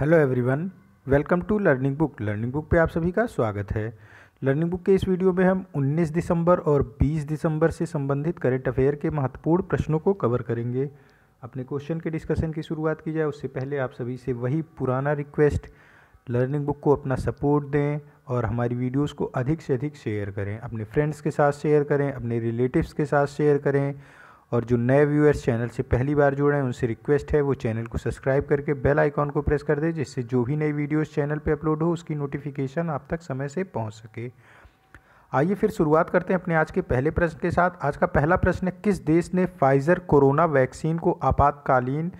hello everyone welcome to learning book learning book पे आप सभी का स्वागत है लर्निंग बुक के इस वीडियो में हम 19 दिसंबर और 20 दिसंबर से संबंधित करेंट अफेयर के महत्वपूर्ण प्रश्नों को कवर करेंगे अपने क्वेश्चन के डिस्कशन की शुरुआत की जाए उससे पहले आप सभी से वही पुराना रिक्वेस्ट लर्निंग बुक को अपना सपोर्ट दें और हमारी वीडियोज़ को अधिक से अधिक शेयर करें अपने फ्रेंड्स के साथ शेयर करें अपने रिलेटिव्स के साथ शेयर करें और जो नए व्यूअर्स चैनल से पहली बार जुड़े हैं उनसे रिक्वेस्ट है वो चैनल को सब्सक्राइब करके बेल आइकॉन को प्रेस कर दें जिससे जो भी नई वीडियोस चैनल पे अपलोड हो उसकी नोटिफिकेशन आप तक समय से पहुंच सके आइए फिर शुरुआत करते हैं अपने आज के पहले प्रश्न के साथ आज का पहला प्रश्न है किस देश ने फाइज़र कोरोना वैक्सीन को आपातकालीन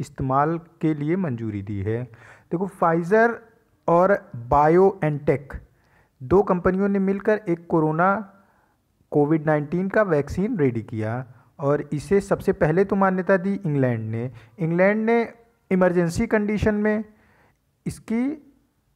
इस्तेमाल के लिए मंजूरी दी है देखो फाइज़र और बायो दो कंपनियों ने मिलकर एक कोरोना कोविड 19 का वैक्सीन रेडी किया और इसे सबसे पहले तो मान्यता दी इंग्लैंड ने इंग्लैंड ने इमरजेंसी कंडीशन में इसकी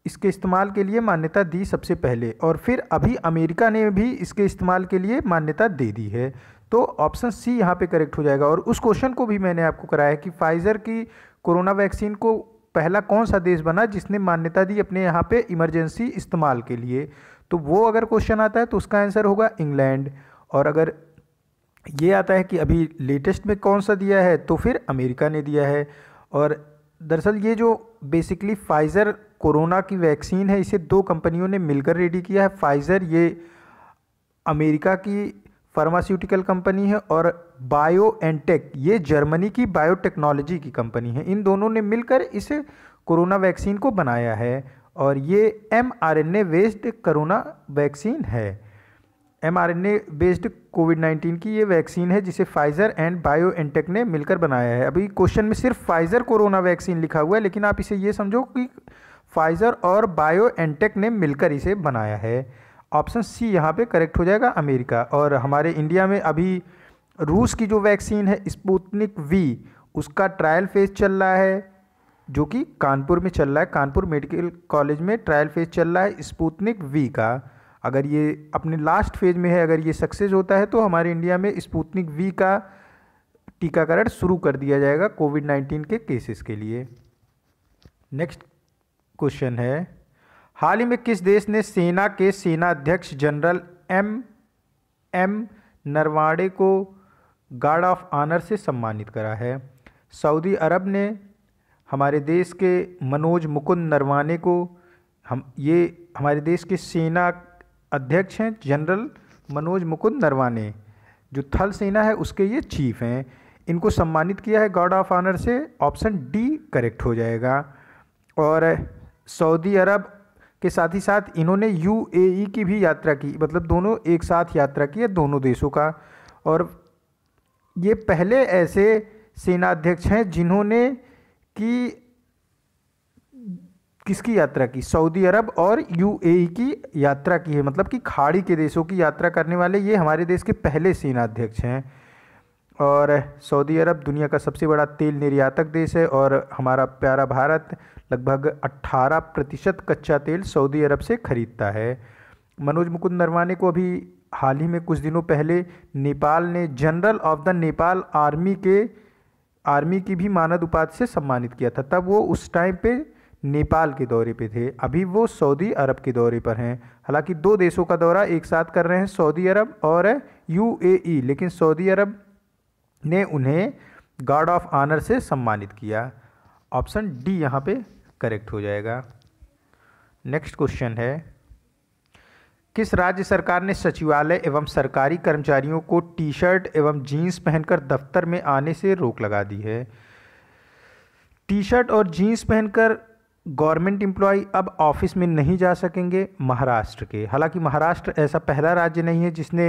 इसके इस्तेमाल के लिए मान्यता दी सबसे पहले और फिर अभी अमेरिका ने भी इसके इस्तेमाल के लिए मान्यता दे दी है तो ऑप्शन सी यहाँ पे करेक्ट हो जाएगा और उस क्वेश्चन को भी मैंने आपको कराया है कि फाइज़र की कोरोना वैक्सीन को पहला कौन सा देश बना जिसने मान्यता दी अपने यहाँ पे इमरजेंसी इस्तेमाल के लिए तो वो अगर क्वेश्चन आता है तो उसका आंसर होगा इंग्लैंड और अगर ये आता है कि अभी लेटेस्ट में कौन सा दिया है तो फिर अमेरिका ने दिया है और दरअसल ये जो बेसिकली फाइज़र कोरोना की वैक्सीन है इसे दो कंपनियों ने मिलकर रेडी किया है फाइज़र ये अमेरिका की फार्मास्यूटिकल कंपनी है और बायो एनटेक ये जर्मनी की बायोटेक्नोलॉजी की कंपनी है इन दोनों ने मिलकर इस कोरोना वैक्सीन को बनाया है और ये M R N A based corona vaccine है M R N A based covid nineteen की ये वैक्सीन है जिसे फाइज़र एंड बायो एनटेक ने मिलकर बनाया है अभी क्वेश्चन में सिर्फ फाइज़र कोरोना वैक्सीन लिखा हुआ है लेकिन आप इसे ये समझो कि फाइज़र और बायो एनटेक ने मिलकर इसे बनाया है ऑप्शन सी यहाँ पे करेक्ट हो जाएगा अमेरिका और हमारे इंडिया में अभी रूस की जो वैक्सीन है स्पुतनिक वी उसका ट्रायल फेज़ चल रहा है जो कि कानपुर में चल रहा है कानपुर मेडिकल कॉलेज में ट्रायल फेज़ चल रहा है स्पुतनिक वी का अगर ये अपने लास्ट फेज में है अगर ये सक्सेस होता है तो हमारे इंडिया में स्पूतनिक वी का टीकाकरण शुरू कर दिया जाएगा कोविड नाइन्टीन के केसेस के लिए नेक्स्ट क्वेश्चन है हाल ही में किस देश ने सेना के सेना अध्यक्ष जनरल एम एम नरवाड़े को गार्ड ऑफ आनर से सम्मानित करा है सऊदी अरब ने हमारे देश के मनोज मुकुंद नरवाने को हम ये हमारे देश के सेना अध्यक्ष हैं जनरल मनोज मुकुंद नरवाने जो थल सेना है उसके ये चीफ हैं इनको सम्मानित किया है गार्ड ऑफ ऑनर से ऑप्शन डी करेक्ट हो जाएगा और सऊदी अरब के साथ ही साथ इन्होंने यूएई e की भी यात्रा की मतलब दोनों एक साथ यात्रा की है दोनों देशों का और ये पहले ऐसे सेनाध्यक्ष हैं जिन्होंने कि किसकी यात्रा की सऊदी अरब और यूएई की यात्रा की है मतलब कि खाड़ी के देशों की यात्रा करने वाले ये हमारे देश के पहले सेनाध्यक्ष हैं और सऊदी अरब दुनिया का सबसे बड़ा तेल निर्यातक देश है और हमारा प्यारा भारत लगभग 18 प्रतिशत कच्चा तेल सऊदी अरब से खरीदता है मनोज मुकुंद नरवाने को अभी हाल ही में कुछ दिनों पहले नेपाल ने general of the Nepal army के आर्मी की भी मानद उपाधि से सम्मानित किया था तब वो उस टाइम पे नेपाल के दौरे पे थे अभी वो सऊदी अरब के दौरे पर हैं हालांकि दो देशों का दौरा एक साथ कर रहे हैं सऊदी अरब और यूएई लेकिन सऊदी अरब ने उन्हें गार्ड ऑफ आनर से सम्मानित किया ऑप्शन डी यहाँ पे करेक्ट हो जाएगा नेक्स्ट क्वेश्चन है किस राज्य सरकार ने सचिवालय एवं सरकारी कर्मचारियों को टी शर्ट एवं जीन्स पहनकर दफ्तर में आने से रोक लगा दी है टी शर्ट और जीन्स पहनकर गवर्नमेंट एम्प्लॉय अब ऑफिस में नहीं जा सकेंगे महाराष्ट्र के हालांकि महाराष्ट्र ऐसा पहला राज्य नहीं है जिसने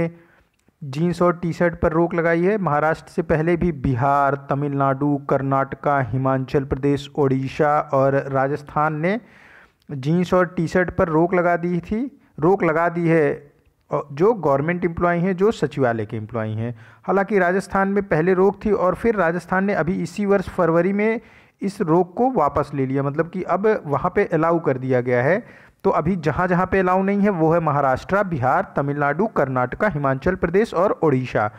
जीन्स और टी शर्ट पर रोक लगाई है महाराष्ट्र से पहले भी बिहार तमिलनाडु कर्नाटका हिमाचल प्रदेश ओडिशा और राजस्थान ने जीन्स और टी शर्ट पर रोक लगा दी थी रोक लगा दी है जो गवर्नमेंट एम्प्लॉय हैं जो सचिवालय के एम्प्लॉय हैं हालांकि राजस्थान में पहले रोक थी और फिर राजस्थान ने अभी इसी वर्ष फरवरी में इस रोक को वापस ले लिया मतलब कि अब वहाँ पे अलाउ कर दिया गया है तो अभी जहाँ जहाँ पे अलाउ नहीं है वो है महाराष्ट्र बिहार तमिलनाडु कर्नाटका हिमाचल प्रदेश और उड़ीसा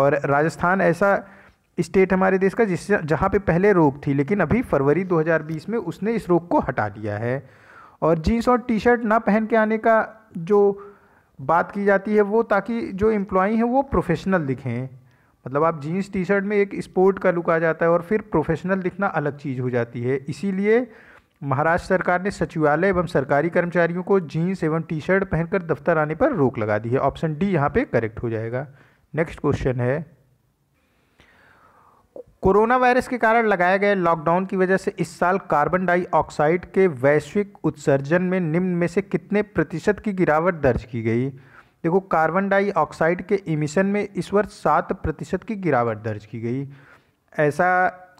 और राजस्थान ऐसा स्टेट हमारे देश का जिस जहाँ पे पहले रोक थी लेकिन अभी फरवरी 2020 में उसने इस रोक को हटा दिया है और जीन्स और टी शर्ट ना पहन के आने का जो बात की जाती है वो ताकि जो एम्प्लॉई हैं वो प्रोफेशनल दिखें मतलब आप जीन्स टी शर्ट में एक स्पोर्ट का लुक आ जाता है और फिर प्रोफेशनल दिखना अलग चीज़ हो जाती है इसीलिए महाराष्ट्र सरकार ने सचिवालय एवं सरकारी कर्मचारियों को जीन्स एवं टी शर्ट पहनकर दफ्तर आने पर रोक लगा दी है ऑप्शन डी यहाँ पे करेक्ट हो जाएगा नेक्स्ट क्वेश्चन है कोरोना वायरस के कारण लगाए गए लॉकडाउन की वजह से इस साल कार्बन डाइऑक्साइड के वैश्विक उत्सर्जन में निम्न में से कितने प्रतिशत की गिरावट दर्ज की गई देखो कार्बन डाइऑक्साइड के इमिशन में इस वर्ष सात प्रतिशत की गिरावट दर्ज की गई ऐसा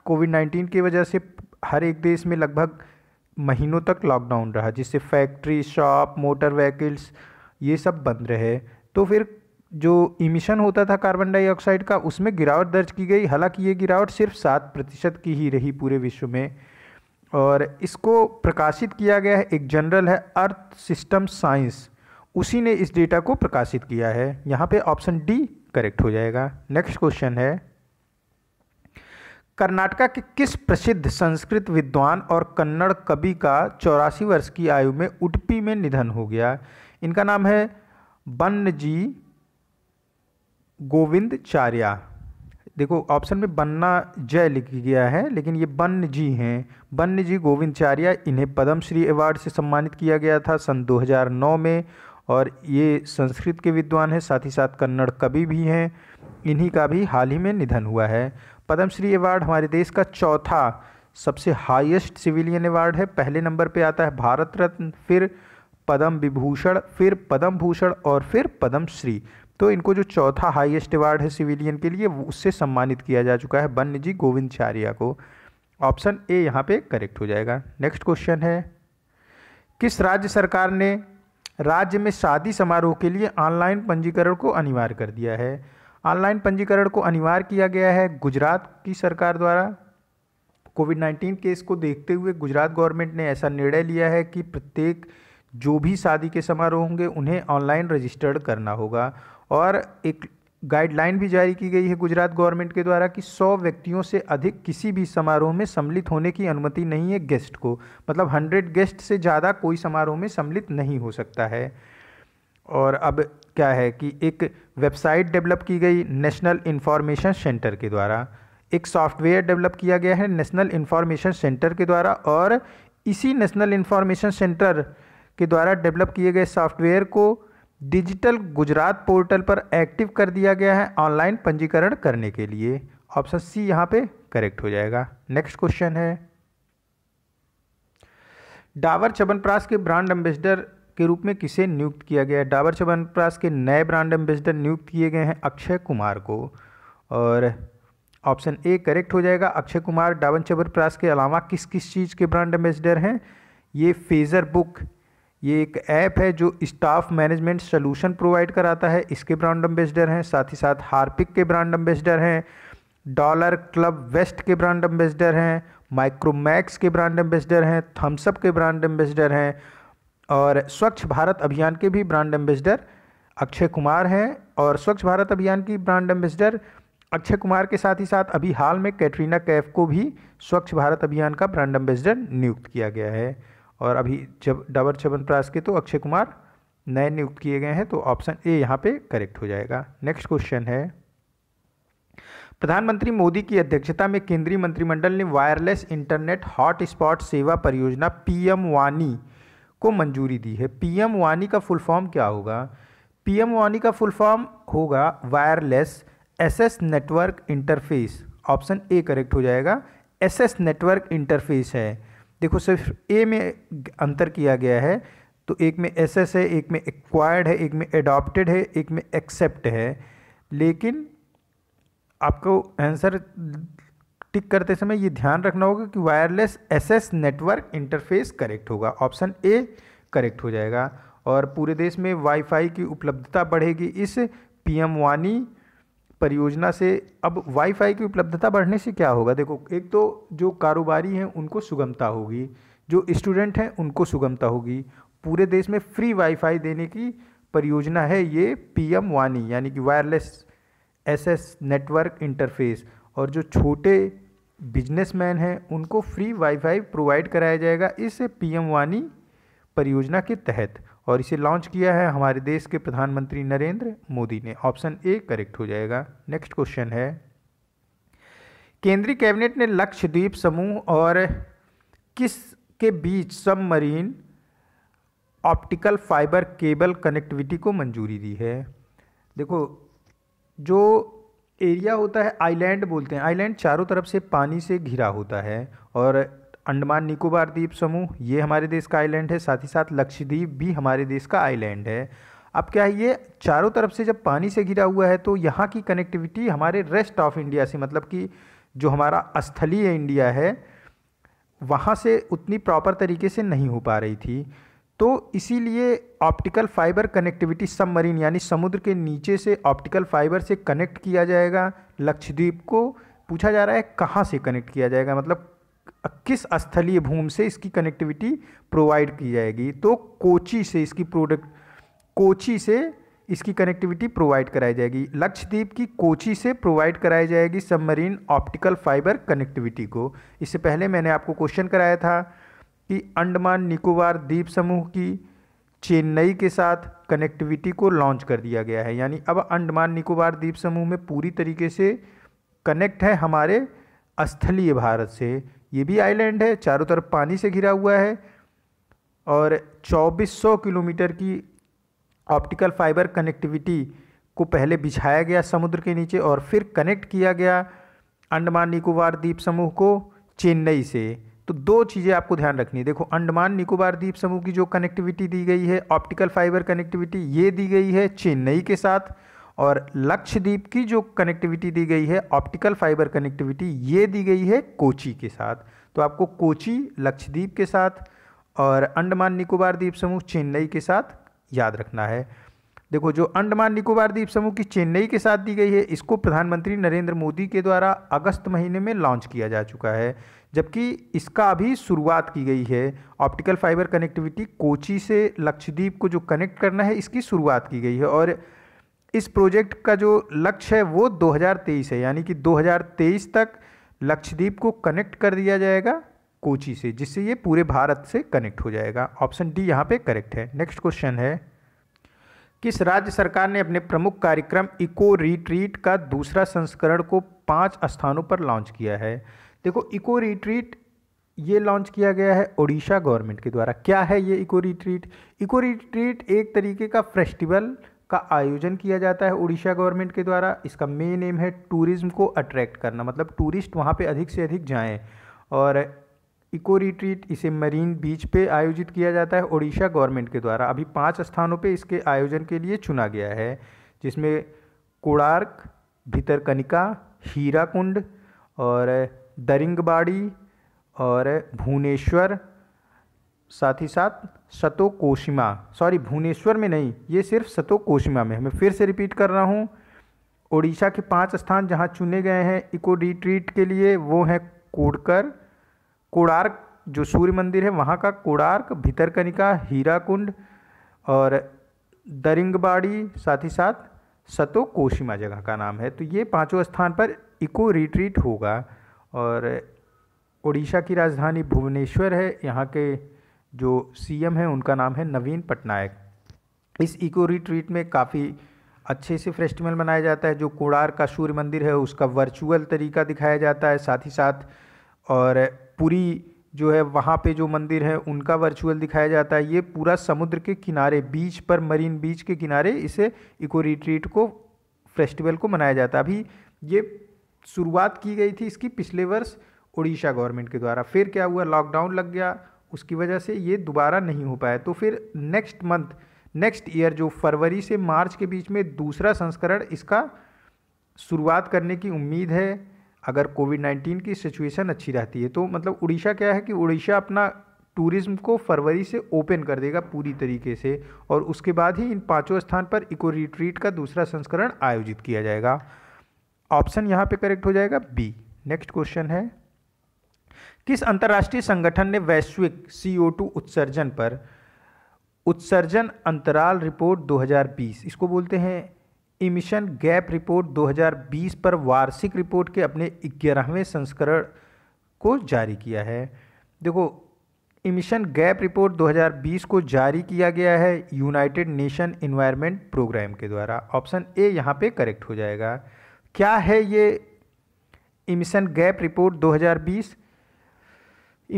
कोविड नाइन्टीन की वजह से हर एक देश में लगभग महीनों तक लॉकडाउन रहा जिससे फैक्ट्री शॉप मोटर व्हीकल्स ये सब बंद रहे तो फिर जो इमिशन होता था कार्बन डाइऑक्साइड का उसमें गिरावट दर्ज की गई हालांकि ये गिरावट सिर्फ सात प्रतिशत की ही रही पूरे विश्व में और इसको प्रकाशित किया गया है एक जनरल है अर्थ सिस्टम साइंस उसी ने इस डेटा को प्रकाशित किया है यहाँ पे ऑप्शन डी करेक्ट हो जाएगा नेक्स्ट क्वेश्चन है कर्नाटका के किस प्रसिद्ध संस्कृत विद्वान और कन्नड़ कवि का चौरासी वर्ष की आयु में उडपी में निधन हो गया इनका नाम है बन्न जी गोविंद चार्या देखो ऑप्शन में बन्ना जय लिख गया है लेकिन ये बन्न जी हैं बन्न जी गोविंद चार्या इन्हें पद्मश्री अवार्ड से सम्मानित किया गया था सन 2009 में और ये संस्कृत के विद्वान हैं साथ ही साथ कन्नड़ कवि भी हैं इन्हीं का भी हाल ही में निधन हुआ है पद्मश्री अवार्ड हमारे देश का चौथा सबसे हाईएस्ट सिविलियन अवार्ड है पहले नंबर पे आता है भारत रत्न फिर पद्म विभूषण फिर पद्म भूषण और फिर पद्मश्री तो इनको जो चौथा हाईएस्ट अवार्ड है सिविलियन के लिए उससे सम्मानित किया जा चुका है वन्य जी गोविंदचार्य को ऑप्शन ए यहाँ पे करेक्ट हो जाएगा नेक्स्ट क्वेश्चन है किस राज्य सरकार ने राज्य में शादी समारोह के लिए ऑनलाइन पंजीकरण को अनिवार्य कर दिया है ऑनलाइन पंजीकरण को अनिवार्य किया गया है गुजरात की सरकार द्वारा कोविड नाइन्टीन केस को देखते हुए गुजरात गवर्नमेंट ने ऐसा निर्णय लिया है कि प्रत्येक जो भी शादी के समारोह होंगे उन्हें ऑनलाइन रजिस्टर्ड करना होगा और एक गाइडलाइन भी जारी की गई है गुजरात गवर्नमेंट के द्वारा कि 100 व्यक्तियों से अधिक किसी भी समारोह में सम्मिलित होने की अनुमति नहीं है गेस्ट को मतलब 100 गेस्ट से ज़्यादा कोई समारोह में सम्मिलित नहीं हो सकता है और अब क्या है कि एक वेबसाइट डेवलप की गई नेशनल इन्फॉर्मेशन सेंटर के द्वारा एक सॉफ्टवेयर डेवलप किया गया है नेशनल इन्फॉर्मेशन सेंटर के द्वारा और इसी नेशनल इन्फॉर्मेशन सेंटर के द्वारा डेवलप किए गए सॉफ्टवेयर को डिजिटल गुजरात पोर्टल पर एक्टिव कर दिया गया है ऑनलाइन पंजीकरण करने के लिए ऑप्शन सी यहाँ पे करेक्ट हो जाएगा नेक्स्ट क्वेश्चन है डाबर चवनप्राश के ब्रांड एम्बेसडर के रूप में किसे नियुक्त किया गया है डाबर चबनप्रास के नए ब्रांड एम्बेसडर नियुक्त किए गए हैं अक्षय कुमार को और ऑप्शन ए करेक्ट हो जाएगा अक्षय कुमार डाबर चबनप्रास के अलावा किस किस चीज़ के ब्रांड एम्बेसडर हैं ये फेज़र बुक ये एक ऐप है जो स्टाफ मैनेजमेंट सोल्यूशन प्रोवाइड कराता है इसके ब्रांड एम्बेसडर हैं साथ ही साथ हार्पिक के ब्रांड एम्बेसडर हैं डॉलर क्लब वेस्ट के ब्रांड एम्बेसडर हैं माइक्रोमैक्स के ब्रांड एम्बेसडर हैं थम्सअप के ब्रांड एम्बेसडर हैं और स्वच्छ भारत अभियान के भी ब्रांड एम्बेसडर अक्षय कुमार हैं और स्वच्छ भारत अभियान की ब्रांड एम्बेसडर अक्षय कुमार के साथ ही साथ अभी हाल में कैटरीना कैफ को भी स्वच्छ भारत अभियान का ब्रांड एम्बेसडर नियुक्त किया गया है और अभी जब डबर चवनप्राश के तो अक्षय कुमार नए नियुक्त किए गए हैं तो ऑप्शन ए यहाँ पे करेक्ट हो जाएगा नेक्स्ट क्वेश्चन है प्रधानमंत्री मोदी की अध्यक्षता में केंद्रीय मंत्रिमंडल ने वायरलेस इंटरनेट हॉटस्पॉट सेवा परियोजना पीएम वानी को मंजूरी दी है पीएम वानी का फुल फॉर्म क्या होगा पीएम वानी का फुल फॉर्म होगा wireless access network interface option A correct हो जाएगा एसएस नेटवर्क इंटरफेस है देखो सिर्फ ए में अंतर किया गया है तो एक में एस एस है एक में एक्वायर्ड है एक में एडॉप्टेड है एक में एक्सेप्ट है लेकिन आपको आंसर टिक करते समय ये ध्यान रखना होगा कि wireless access network interface correct होगा ऑप्शन ए करेक्ट हो जाएगा और पूरे देश में वाईफाई की उपलब्धता बढ़ेगी इस पीएम वानी परियोजना से अब वाईफाई की उपलब्धता बढ़ने से क्या होगा देखो एक तो जो कारोबारी हैं उनको सुगमता होगी जो स्टूडेंट हैं उनको सुगमता होगी पूरे देश में फ्री वाईफाई देने की परियोजना है ये पीएम वानी यानी कि वायरलेस एसएस नेटवर्क इंटरफेस और जो छोटे बिजनेसमैन हैं उनको फ्री वाईफाई प्रोवाइड कराया जाएगा इस पीएम वानी परियोजना के तहत और इसे लॉन्च किया है हमारे देश के प्रधानमंत्री नरेंद्र मोदी ने ऑप्शन ए करेक्ट हो जाएगा नेक्स्ट क्वेश्चन है केंद्रीय कैबिनेट ने लक्षद्वीप समूह और किस के बीच submarine optical fibre cable connectivity को मंजूरी दी है देखो जो एरिया होता है आइलैंड बोलते हैं आइलैंड चारों तरफ से पानी से घिरा होता है और अंडमान निकोबार द्वीप समूह ये हमारे देश का आइलैंड है साथ ही साथ लक्षद्वीप भी हमारे देश का आइलैंड है अब क्या है ये चारों तरफ से जब पानी से घिरा हुआ है तो यहाँ की कनेक्टिविटी हमारे रेस्ट ऑफ इंडिया से मतलब कि जो हमारा स्थलीय इंडिया है वहाँ से उतनी प्रॉपर तरीके से नहीं हो पा रही थी तो इसीलिए ऑप्टिकल फाइबर कनेक्टिविटी सबमरीन यानी समुद्र के नीचे से ऑप्टिकल फाइबर से कनेक्ट किया जाएगा लक्षद्वीप को पूछा जा रहा है कहाँ से कनेक्ट किया जाएगा मतलब किस स्थलीय भूमि से इसकी कनेक्टिविटी प्रोवाइड की जाएगी तो कोची से इसकी प्रोडक्ट कोची से इसकी कनेक्टिविटी प्रोवाइड कराई जाएगी लक्षद्वीप की कोची से प्रोवाइड कराई जाएगी सबमरीन ऑप्टिकल फाइबर कनेक्टिविटी को इससे पहले मैंने आपको क्वेश्चन कराया था कि अंडमान निकोबार द्वीप समूह की चेन्नई के साथ कनेक्टिविटी को लॉन्च कर दिया गया है यानी अब अंडमान निकोबार द्वीप समूह में पूरी तरीके से कनेक्ट है हमारे स्थलीय भारत से ये भी आइलैंड है चारों तरफ पानी से घिरा हुआ है और 2400 किलोमीटर की ऑप्टिकल फाइबर कनेक्टिविटी को पहले बिछाया गया समुद्र के नीचे और फिर कनेक्ट किया गया अंडमान निकोबार द्वीप समूह को चेन्नई से तो दो चीज़ें आपको ध्यान रखनी है देखो अंडमान निकोबार द्वीप समूह की जो कनेक्टिविटी दी गई है ऑप्टिकल फाइबर कनेक्टिविटी ये दी गई है चेन्नई के साथ और लक्षद्वीप की जो कनेक्टिविटी दी गई है ऑप्टिकल फाइबर कनेक्टिविटी ये दी गई है कोची के साथ तो आपको कोची लक्षद्वीप के साथ और अंडमान निकोबार द्वीप समूह चेन्नई के साथ याद रखना है देखो जो अंडमान निकोबार द्वीप समूह की चेन्नई के साथ दी गई है इसको प्रधानमंत्री नरेंद्र मोदी के द्वारा अगस्त महीने में लॉन्च किया जा चुका है जबकि इसका अभी शुरुआत की गई है ऑप्टिकल फाइबर कनेक्टिविटी कोची से लक्षद्वीप को जो कनेक्ट करना है इसकी शुरुआत की गई है और इस प्रोजेक्ट का जो लक्ष्य है वो 2023 है यानी कि 2023 तक लक्षद्वीप को कनेक्ट कर दिया जाएगा कोची से जिससे ये पूरे भारत से कनेक्ट हो जाएगा ऑप्शन डी यहाँ पे करेक्ट है नेक्स्ट क्वेश्चन है किस राज्य सरकार ने अपने प्रमुख कार्यक्रम इको रिट्रीट का दूसरा संस्करण को पांच स्थानों पर लॉन्च किया है देखो इको रिट्रीट ये लॉन्च किया गया है ओडिशा गवर्नमेंट के द्वारा क्या है ये इको रिट्रीट इको रिट्रीट एक तरीके का फेस्टिवल का आयोजन किया जाता है उड़ीसा गवर्नमेंट के द्वारा इसका मेन एम है टूरिज़्म को अट्रैक्ट करना मतलब टूरिस्ट वहाँ पे अधिक से अधिक जाएं और इको रिट्रीट इसे मरीन बीच पे आयोजित किया जाता है ओडिशा गवर्नमेंट के द्वारा अभी पांच स्थानों पे इसके आयोजन के लिए चुना गया है जिसमें कोड़ार्क भितरकनिका हीरा कुंड और दरिंगबाड़ी और भुवनेश्वर साथ ही साथ सतोकोशिमा सॉरी भुवनेश्वर में नहीं ये सिर्फ सतोकोशिमा में मैं फिर से रिपीट कर रहा हूँ उड़ीसा के पांच स्थान जहाँ चुने गए हैं इको रिट्रीट के लिए वो हैं कोडकर कोडार्क जो सूर्य मंदिर है वहाँ का कोडार्क भितरकनिका हीराकुंड और दरिंगबाड़ी साथ ही साथ सतो कोशिमा जगह का नाम है तो ये पांचों स्थान पर इको रिट्रीट होगा और उड़ीसा की राजधानी भुवनेश्वर है यहाँ के जो सीएम है उनका नाम है नवीन पटनायक इस इको रिट्रीट में काफ़ी अच्छे से फेस्टिवल मनाया जाता है जो कोड़ार का सूर्य मंदिर है उसका वर्चुअल तरीका दिखाया जाता है साथ ही साथ और पूरी जो है वहाँ पे जो मंदिर है उनका वर्चुअल दिखाया जाता है ये पूरा समुद्र के किनारे बीच पर मरीन बीच के किनारे इसे इको रिट्रीट को फेस्टिवल को मनाया जाता है अभी ये शुरुआत की गई थी इसकी पिछले वर्ष उड़ीसा गवर्नमेंट के द्वारा फिर क्या हुआ लॉकडाउन लग गया उसकी वजह से ये दोबारा नहीं हो पाया तो फिर नेक्स्ट मंथ नेक्स्ट ईयर जो फरवरी से मार्च के बीच में दूसरा संस्करण इसका शुरुआत करने की उम्मीद है अगर कोविड नाइन्टीन की सिचुएशन अच्छी रहती है तो मतलब उड़ीसा क्या है कि उड़ीसा अपना टूरिज़्म को फरवरी से ओपन कर देगा पूरी तरीके से और उसके बाद ही इन पांचों स्थान पर इको रिट्रीट का दूसरा संस्करण आयोजित किया जाएगा ऑप्शन यहाँ पे करेक्ट हो जाएगा बी नेक्स्ट क्वेश्चन है किस अंतर्राष्ट्रीय संगठन ने वैश्विक टू उत्सर्जन पर उत्सर्जन अंतराल रिपोर्ट 2020 इसको बोलते हैं इमिशन गैप रिपोर्ट 2020 पर वार्षिक रिपोर्ट के अपने ग्यारहवें संस्करण को जारी किया है देखो इमिशन गैप रिपोर्ट 2020 को जारी किया गया है यूनाइटेड नेशन इन्वायरमेंट प्रोग्राम के द्वारा ऑप्शन ए यहाँ पे करेक्ट हो जाएगा क्या है ये emission gap report 2020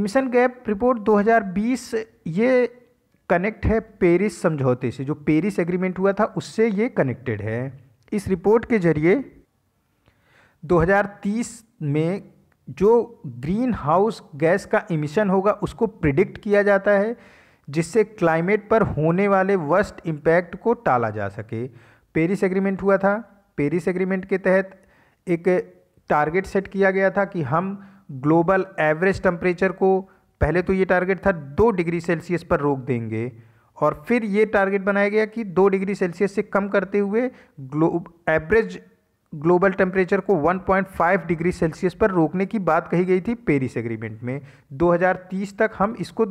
emission gap report 2020 ये कनेक्ट है पेरिस समझौते से जो पेरिस एग्रीमेंट हुआ था उससे ये कनेक्टेड है इस रिपोर्ट के जरिए 2030 में जो ग्रीन हाउस गैस का इमिशन होगा उसको प्रिडिक्ट किया जाता है जिससे क्लाइमेट पर होने वाले वर्स्ट इम्पैक्ट को टाला जा सके पेरिस एग्रीमेंट हुआ था पेरिस एग्रीमेंट के तहत एक टारगेट सेट किया गया था कि हम ग्लोबल एवरेज टेम्परेचर को पहले तो ये टारगेट था दो डिग्री सेल्सियस पर रोक देंगे और फिर ये टारगेट बनाया गया कि दो डिग्री सेल्सियस से कम करते हुए ग्लो एवरेज ग्लोबल टेम्परेचर को 1.5 डिग्री सेल्सियस पर रोकने की बात कही गई थी पेरिस एग्रीमेंट में 2030 तक हम इसको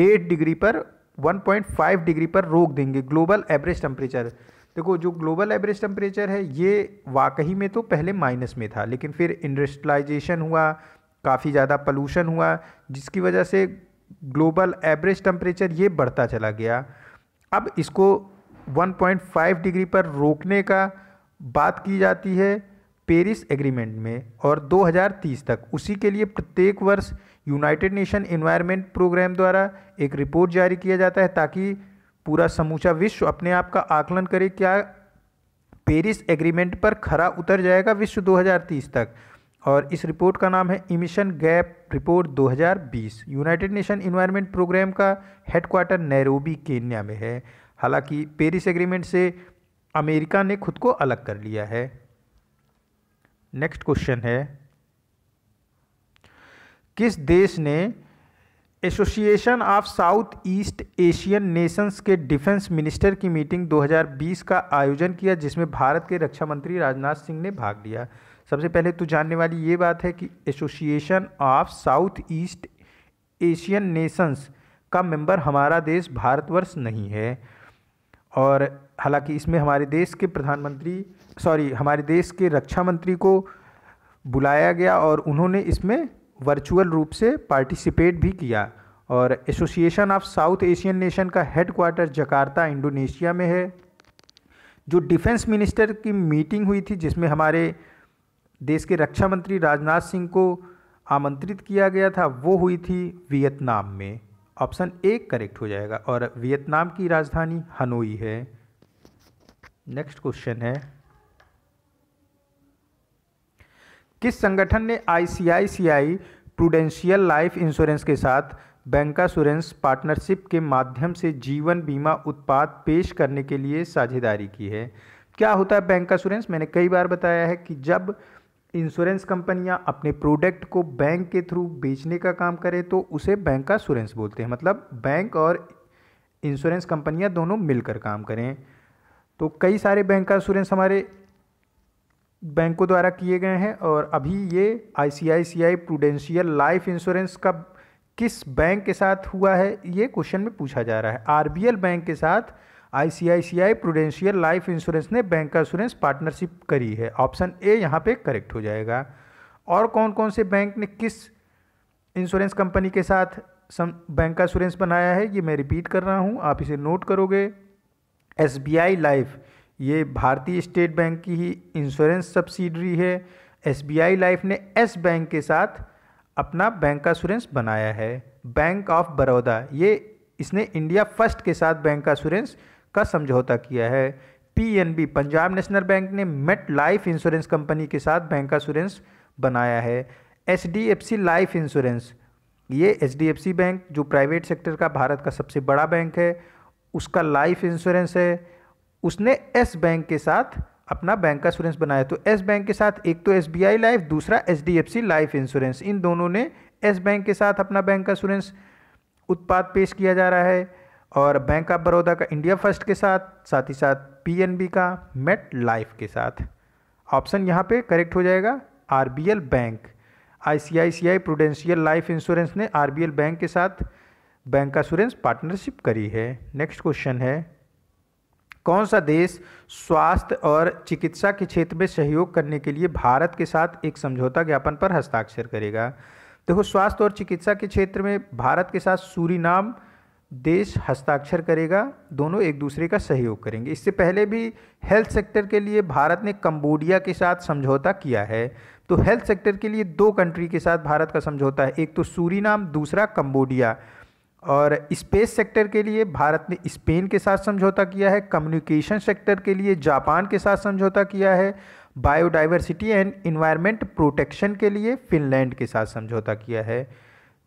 डेढ़ डिग्री पर 1.5 डिग्री पर रोक देंगे ग्लोबल एवरेज टेम्परेचर देखो जो ग्लोबल एवरेज टेम्परेचर है ये वाकई में तो पहले माइनस में था लेकिन फिर इंडस्ट्रलाइजेशन हुआ काफ़ी ज़्यादा पलूशन हुआ जिसकी वजह से ग्लोबल एवरेज टेम्परेचर ये बढ़ता चला गया अब इसको 1.5 डिग्री पर रोकने का बात की जाती है पेरिस एग्रीमेंट में और 2030 तक उसी के लिए प्रत्येक वर्ष यूनाइटेड नेशन इन्वायरमेंट प्रोग्राम द्वारा एक रिपोर्ट जारी किया जाता है ताकि पूरा समूचा विश्व अपने आप का आकलन करे क्या पेरिस एग्रीमेंट पर खरा उतर जाएगा विश्व 2030 तक और इस रिपोर्ट का नाम है emission gap report 2020 United Nation environment programme का हेडक्वार्टर नैरोबी केन्या में है हालांकि पेरिस एग्रीमेंट से अमेरिका ने खुद को अलग कर लिया है नेक्स्ट क्वेश्चन है किस देश ने Association of South East Asian Nations के डिफेंस मिनिस्टर की मीटिंग 2020 का आयोजन किया जिसमें भारत के रक्षा मंत्री राजनाथ सिंह ने भाग लिया सबसे पहले तो जानने वाली ये बात है कि Association of South East Asian Nations का मेंबर हमारा देश भारतवर्ष नहीं है और हालांकि इसमें हमारे देश के प्रधानमंत्री सॉरी हमारे देश के रक्षा मंत्री को बुलाया गया और उन्होंने इसमें वर्चुअल रूप से पार्टिसिपेट भी किया और Association of South Asian nation का हेड क्वार्टर जकार्ता इंडोनेशिया में है जो डिफेंस मिनिस्टर की मीटिंग हुई थी जिसमें हमारे देश के रक्षा मंत्री राजनाथ सिंह को आमंत्रित किया गया था वो हुई थी वियतनाम में ऑप्शन ए करेक्ट हो जाएगा और वियतनाम की राजधानी हनोई है नेक्स्ट क्वेश्चन है किस संगठन ने आईसीआईसीआई प्रूडेंशियल लाइफ इंश्योरेंस के साथ बैंकासुरेंस पार्टनरशिप के माध्यम से जीवन बीमा उत्पाद पेश करने के लिए साझेदारी की है क्या होता है बैंकासुरेंस मैंने कई बार बताया है कि जब इंश्योरेंस कंपनियां अपने प्रोडक्ट को बैंक के थ्रू बेचने का काम करें तो उसे बैंक का बोलते हैं मतलब बैंक और इंश्योरेंस कंपनियां दोनों मिलकर काम करें तो कई सारे बैंक का इंश्योरेंस हमारे बैंकों द्वारा किए गए हैं और अभी ये आईसीआईसीआई प्रूडेंशियल लाइफ इंश्योरेंस का किस बैंक के साथ हुआ है ये क्वेश्चन में पूछा जा रहा है आरबीएल बैंक के साथ आईसीआईसीआई प्रूडेंशियल लाइफ इंश्योरेंस ने बैंक का इंश्योरेंस पार्टनरशिप करी है ऑप्शन ए यहाँ पे करेक्ट हो जाएगा और कौन कौन से बैंक ने किस इंश्योरेंस कंपनी के साथ सम बैंक का इंश्योरेंस बनाया है ये मैं रिपीट कर रहा हूँ आप इसे नोट करोगे एस लाइफ ये भारतीय स्टेट बैंक की ही इंश्योरेंस सब्सिडरी है एसबीआई लाइफ ने एस बैंक के साथ अपना बैंक का इंश्योरेंस बनाया है बैंक ऑफ बड़ौदा ये इसने इंडिया फर्स्ट के साथ बैंक का इंश्योरेंस का समझौता किया है पीएनबी पंजाब नेशनल बैंक ने मेट लाइफ इंश्योरेंस कंपनी के साथ बैंक का इंश्योरेंस बनाया है एच लाइफ इंश्योरेंस ये एच बैंक जो प्राइवेट सेक्टर का भारत का सबसे बड़ा बैंक है उसका लाइफ इंश्योरेंस है उसने एस बैंक के साथ अपना बैंक का इंश्योरेंस बनाया तो एस बैंक के साथ एक तो एस बी आई लाइफ दूसरा H D F C life insurance इन दोनों ने एस बैंक के साथ अपना बैंक का इंश्योरेंस उत्पाद पेश किया जा रहा है और बैंक ऑफ बड़ौदा का इंडिया फर्स्ट के साथ साथ ही साथ पीएनबी का मेट लाइफ के साथ ऑप्शन यहाँ पे करेक्ट हो जाएगा RBL bank ICICI prudential life insurance ने आरबीएल बैंक के साथ बैंक का इंश्योरेंस पार्टनरशिप करी है नेक्स्ट क्वेश्चन है कौन सा देश स्वास्थ्य और चिकित्सा के क्षेत्र में सहयोग करने के लिए भारत के साथ एक समझौता ज्ञापन पर हस्ताक्षर करेगा देखो स्वास्थ्य और चिकित्सा के क्षेत्र में भारत के साथ सूरीनाम देश हस्ताक्षर करेगा दोनों एक दूसरे का सहयोग करेंगे इससे पहले भी हेल्थ सेक्टर के लिए भारत ने कंबोडिया के साथ समझौता किया है तो हेल्थ सेक्टर के लिए दो कंट्री के साथ भारत का समझौता है एक तो सूरीनाम दूसरा कंबोडिया और स्पेस सेक्टर के लिए भारत ने स्पेन के साथ समझौता किया है कम्युनिकेशन सेक्टर के लिए जापान के साथ समझौता किया है बायोडाइवर्सिटी एंड इन्वायरमेंट प्रोटेक्शन के लिए फिनलैंड के साथ समझौता किया है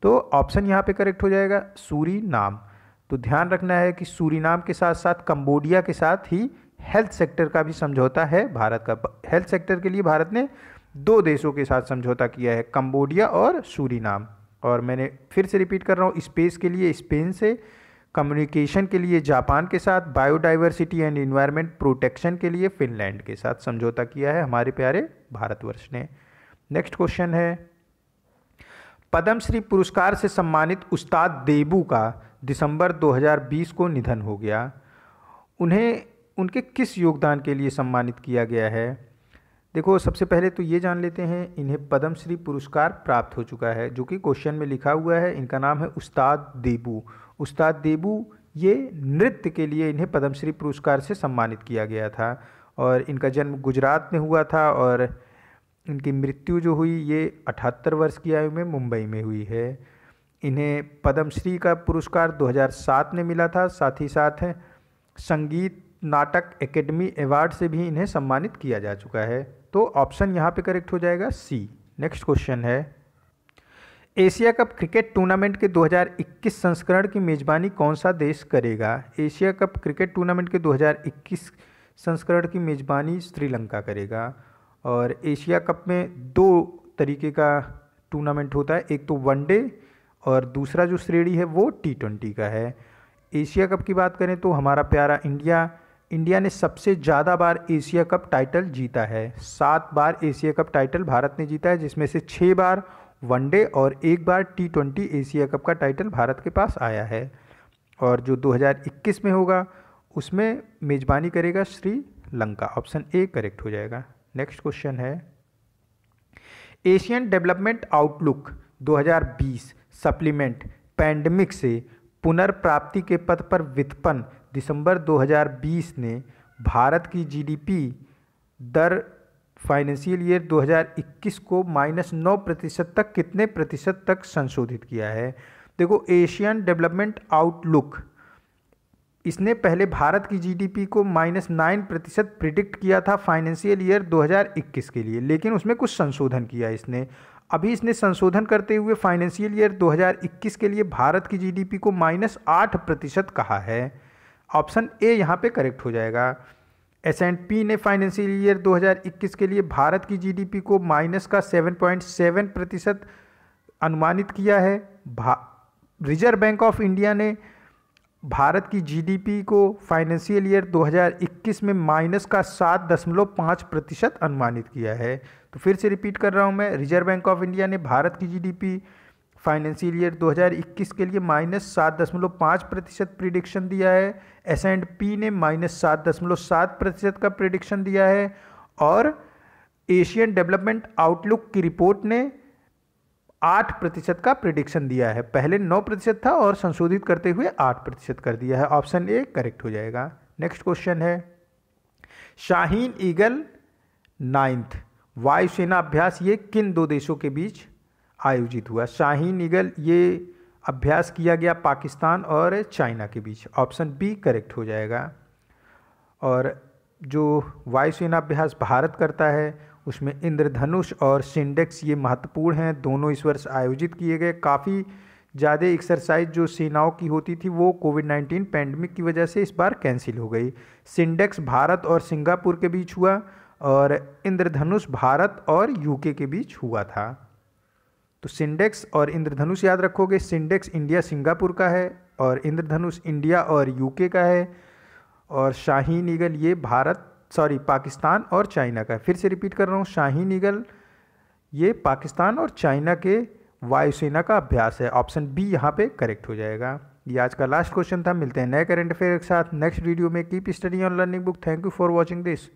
तो ऑप्शन यहाँ पे करेक्ट हो जाएगा सूरी नाम तो ध्यान रखना है कि सूरी नाम के साथ साथ कम्बोडिया के साथ ही हेल्थ सेक्टर का भी समझौता है भारत का हेल्थ सेक्टर के लिए भारत ने दो देशों के साथ समझौता किया है कम्बोडिया और नाम और मैंने फिर से रिपीट कर रहा हूँ स्पेस के लिए स्पेन से कम्युनिकेशन के लिए जापान के साथ बायोडाइवर्सिटी एंड इन्वायरमेंट प्रोटेक्शन के लिए फिनलैंड के साथ समझौता किया है हमारे प्यारे भारतवर्ष ने नेक्स्ट क्वेश्चन है पद्मश्री पुरस्कार से सम्मानित उस्ताद देबू का दिसंबर 2020 को निधन हो गया उन्हें उनके किस योगदान के लिए सम्मानित किया गया है देखो सबसे पहले तो ये जान लेते हैं इन्हें पद्मश्री पुरस्कार प्राप्त हो चुका है जो कि क्वेश्चन में लिखा हुआ है इनका नाम है उस्ताद देबू उस्ताद देबू ये नृत्य के लिए इन्हें पद्मश्री पुरस्कार से सम्मानित किया गया था और इनका जन्म गुजरात में हुआ था और इनकी मृत्यु जो हुई ये अठहत्तर वर्ष की आयु में मुंबई में हुई है इन्हें पद्मश्री का पुरस्कार 2007 में मिला था साथ ही साथ संगीत नाटक एकेडमी अवार्ड से भी इन्हें सम्मानित किया जा चुका है तो ऑप्शन यहाँ पे करेक्ट हो जाएगा सी नेक्स्ट क्वेश्चन है एशिया कप क्रिकेट टूर्नामेंट के 2021 संस्करण की मेज़बानी कौन सा देश करेगा एशिया कप क्रिकेट टूर्नामेंट के 2021 संस्करण की मेज़बानी श्रीलंका करेगा और एशिया कप में दो तरीके का टूर्नामेंट होता है एक तो वनडे और दूसरा जो श्रेणी है वो टी ट्वेंटी का है एशिया कप की बात करें तो हमारा प्यारा इंडिया इंडिया ने सबसे ज़्यादा बार एशिया कप टाइटल जीता है सात बार एशिया कप टाइटल भारत ने जीता है जिसमें से छः बार वनडे और एक बार टी ट्वेंटी एशिया कप का टाइटल भारत के पास आया है और जो 2021 में होगा उसमें मेज़बानी करेगा श्रीलंका ऑप्शन ए करेक्ट हो जाएगा नेक्स्ट क्वेश्चन है Asian development outlook 2020 supplement pandemic से पुनर्प्राप्ति के पथ पर वित्पन्न दिसंबर 2020 ने भारत की जीडीपी दर फाइनेंशियल ईयर 2021 को माइनस नौ प्रतिशत तक कितने प्रतिशत तक संशोधित किया है देखो एशियन डेवलपमेंट आउटलुक इसने पहले भारत की जीडीपी को माइनस नाइन प्रतिशत प्रिडिक्ट किया था फाइनेंशियल ईयर 2021 के लिए लेकिन उसमें कुछ संशोधन किया इसने अभी इसने संशोधन करते हुए फाइनेंशियल ईयर 2021 के लिए भारत की जीडीपी को माइनस आठ प्रतिशत कहा है ऑप्शन ए यहाँ पे करेक्ट हो जाएगा एस एंड पी ने फाइनेंशियल ईयर 2021 के लिए भारत की जीडीपी को माइनस का 7.7 प्रतिशत अनुमानित किया है रिजर्व बैंक ऑफ इंडिया ने भारत की जीडीपी को फाइनेंशियल ईयर 2021 में माइनस का सात दशमलव पाँच प्रतिशत अनुमानित किया है तो फिर से रिपीट कर रहा हूँ मैं रिजर्व बैंक ऑफ इंडिया ने भारत की जीडीपी फाइनेंशियल ईयर 2021 के लिए माइनस सात दशमलव पाँच प्रतिशत प्रिडिक्शन दिया है एस एंड पी ने माइनस सात दशमलव सात प्रतिशत का प्रिडिक्शन दिया है और एशियन डेवलपमेंट आउटलुक की रिपोर्ट ने आठ प्रतिशत का प्रिडिक्शन दिया है पहले नौ प्रतिशत था और संशोधित करते हुए आठ प्रतिशत कर दिया है ऑप्शन ए करेक्ट हो जाएगा नेक्स्ट क्वेश्चन है शाहीन ईगल नाइन्थ वायुसेना अभ्यास ये किन दो देशों के बीच आयोजित हुआ शाही निगल ये अभ्यास किया गया पाकिस्तान और चाइना के बीच ऑप्शन बी करेक्ट हो जाएगा और जो वायुसेना अभ्यास भारत करता है उसमें इंद्रधनुष और सिंडेक्स ये महत्वपूर्ण हैं दोनों इस वर्ष आयोजित किए गए काफ़ी ज़्यादा एक्सरसाइज जो सेनाओं की होती थी वो कोविड 19 पैंडमिक की वजह से इस बार कैंसिल हो गई सिंडेक्स भारत और सिंगापुर के बीच हुआ और इंद्रधनुष भारत और यूके के बीच हुआ था तो सिंडेक्स और इंद्रधनुष याद रखोगे सिंडेक्स इंडिया सिंगापुर का है और इंद्रधनुष इंडिया और यूके का है और शाही निगल ये भारत सॉरी पाकिस्तान और चाइना का है फिर से रिपीट कर रहा हूँ शाही निगल ये पाकिस्तान और चाइना के वायुसेना का अभ्यास है ऑप्शन बी यहाँ पे करेक्ट हो जाएगा ये आज का लास्ट क्वेश्चन था मिलते हैं नए करंट अफेयर के साथ नेक्स्ट वीडियो में keep study on learning book thank you for watching this